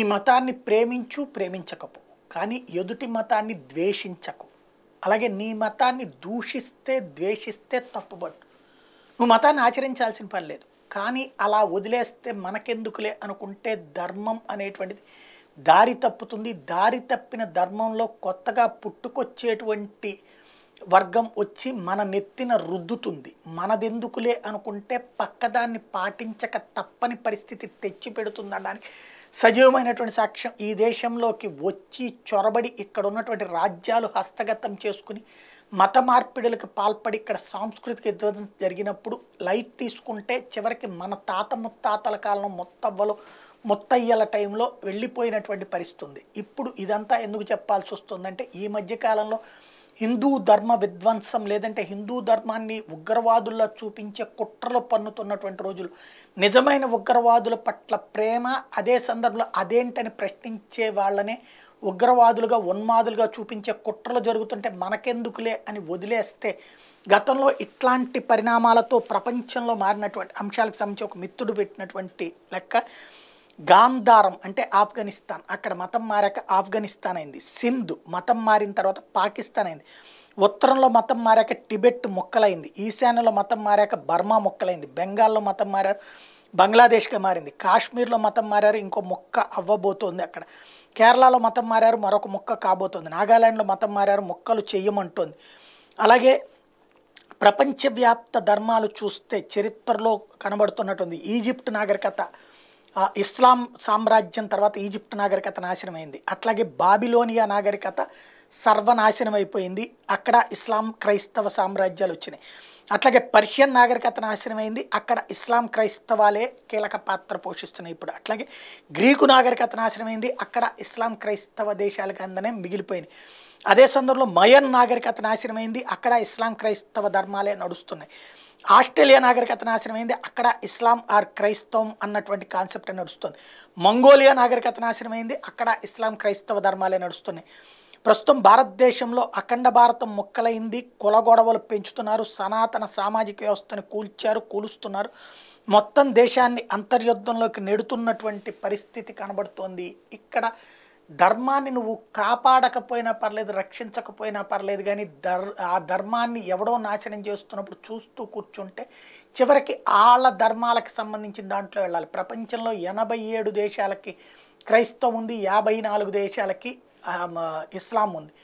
ఈ మతాన్ని ప్రేమించు ప్రేమించకపు కానీ ఎదుటి మతాన్ని ద్వేషించకు అలాగే నీ మతాన్ని దూషిస్తే ద్వేషిస్తే తప్పుబట్టు నువ్వు మతాన్ని ఆచరించాల్సిన పని లేదు కానీ అలా వదిలేస్తే మనకెందుకులే అనుకుంటే ధర్మం అనేటువంటిది దారి తప్పుతుంది దారి తప్పిన ధర్మంలో కొత్తగా పుట్టుకొచ్చేటువంటి వర్గం వచ్చి మన నెత్తిన రుద్దుతుంది మనదెందుకులే అనుకుంటే పక్కదాన్ని పాటించక తప్పని పరిస్థితి తెచ్చి పెడుతుందనడానికి సజీవమైనటువంటి సాక్ష్యం ఈ దేశంలోకి వచ్చి చొరబడి ఇక్కడ ఉన్నటువంటి రాజ్యాలు హస్తగతం చేసుకుని మత మార్పిడులకు పాల్పడి ఇక్కడ సాంస్కృతిక విధ్వంసం జరిగినప్పుడు లైట్ తీసుకుంటే చివరికి మన తాత ముత్తాతల కాలం మొత్తవ్వలో మొత్తయ్యల టైంలో వెళ్ళిపోయినటువంటి పరిస్థితి ఉంది ఇప్పుడు ఇదంతా ఎందుకు చెప్పాల్సి వస్తుందంటే ఈ మధ్యకాలంలో హిందూ ధర్మ విధ్వంసం లేదంటే హిందూ ధర్మాన్ని ఉగ్రవాదుల్లో చూపించే కుట్రలు పన్నుతున్నటువంటి రోజులు నిజమైన ఉగ్రవాదుల పట్ల ప్రేమ అదే సందర్భంలో అదేంటని ప్రశ్నించే వాళ్ళనే ఉగ్రవాదులుగా ఉన్మాదులుగా చూపించే కుట్రలు జరుగుతుంటే మనకెందుకులే అని వదిలేస్తే గతంలో ఇట్లాంటి పరిణామాలతో ప్రపంచంలో మారినటువంటి అంశాలకు సంబంధించి ఒక మిత్రుడు పెట్టినటువంటి లెక్క గాంధారం అంటే ఆఫ్ఘనిస్తాన్ అక్కడ మతం మారాక ఆఫ్ఘనిస్తాన్ అయింది సింధు మతం మారిన తర్వాత పాకిస్తాన్ అయింది ఉత్తరంలో మతం మారాక టిబెట్ మొక్కలైంది ఈశాన్యలో మతం మారాక బర్మా మొక్కలైంది బెంగాల్లో మతం మారారు బంగ్లాదేశ్గా మారింది కాశ్మీర్లో మతం మారారు ఇంకో మొక్క అవ్వబోతోంది అక్కడ కేరళలో మతం మారారు మరొక మొక్క కాబోతోంది నాగాలాండ్లో మతం మారారు మొక్కలు చెయ్యమంటోంది అలాగే ప్రపంచవ్యాప్త ధర్మాలు చూస్తే చరిత్రలో కనబడుతున్నట్టుంది ఈజిప్ట్ నాగరికత ఇస్లాం సామ్రాజ్యం తర్వాత ఈజిప్ట్ నాగరికత నాశనమైంది అట్లాగే బాబిలోనియా నాగరికత సర్వనాశనం అయిపోయింది అక్కడ ఇస్లాం క్రైస్తవ సామ్రాజ్యాలు వచ్చినాయి అట్లాగే పర్షియన్ నాగరికత నాశనమైంది అక్కడ ఇస్లాం క్రైస్తవాలే కీలక పాత్ర పోషిస్తున్నాయి ఇప్పుడు అట్లాగే గ్రీకు నాగరికత నాశనమైంది అక్కడ ఇస్లాం క్రైస్తవ దేశాలకు అందనే మిగిలిపోయింది అదే సందర్భంలో మయన్ నాగరికత నాశనమైంది అక్కడ ఇస్లాం క్రైస్తవ ధర్మాలే నడుస్తున్నాయి ఆస్ట్రేలియా నాగరికత నాశనమైంది అక్కడ ఇస్లాం ఆర్ క్రైస్తవం అన్నటువంటి కాన్సెప్ట్ నడుస్తుంది మంగోలియా నాగరికత నాశనమైంది అక్కడ ఇస్లాం క్రైస్తవ ధర్మాలే నడుస్తున్నాయి ప్రస్తుతం భారతదేశంలో అఖండ భారతం ముక్కలైంది కుల గొడవలు పెంచుతున్నారు సనాతన సామాజిక వ్యవస్థను కూల్చారు కూలుస్తున్నారు మొత్తం దేశాన్ని అంతర్యుద్ధంలోకి నెడుతున్నటువంటి పరిస్థితి కనబడుతోంది ఇక్కడ ధర్మాన్ని నువ్వు కాపాడకపోయినా పర్లేదు రక్షించకపోయినా పర్లేదు కానీ ధర్ ఆ ధర్మాన్ని ఎవడో నాశనం చేస్తున్నప్పుడు చూస్తూ కూర్చుంటే చివరికి వాళ్ళ ధర్మాలకు సంబంధించిన దాంట్లో వెళ్ళాలి ప్రపంచంలో ఎనభై ఏడు దేశాలకి క్రైస్తవం ఉంది యాభై నాలుగు దేశాలకి ఇస్లాం ఉంది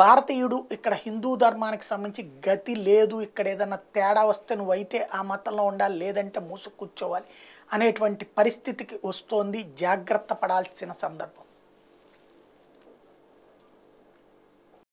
భారతీయుడు ఇక్కడ హిందూ ధర్మానికి సంబంధించి గతి లేదు ఇక్కడ ఏదన్నా తేడా వస్తే నువ్వైతే ఆ మతంలో ఉండాలి లేదంటే మూసుకు కూర్చోవాలి అనేటువంటి పరిస్థితికి వస్తోంది జాగ్రత్త పడాల్సిన సందర్భం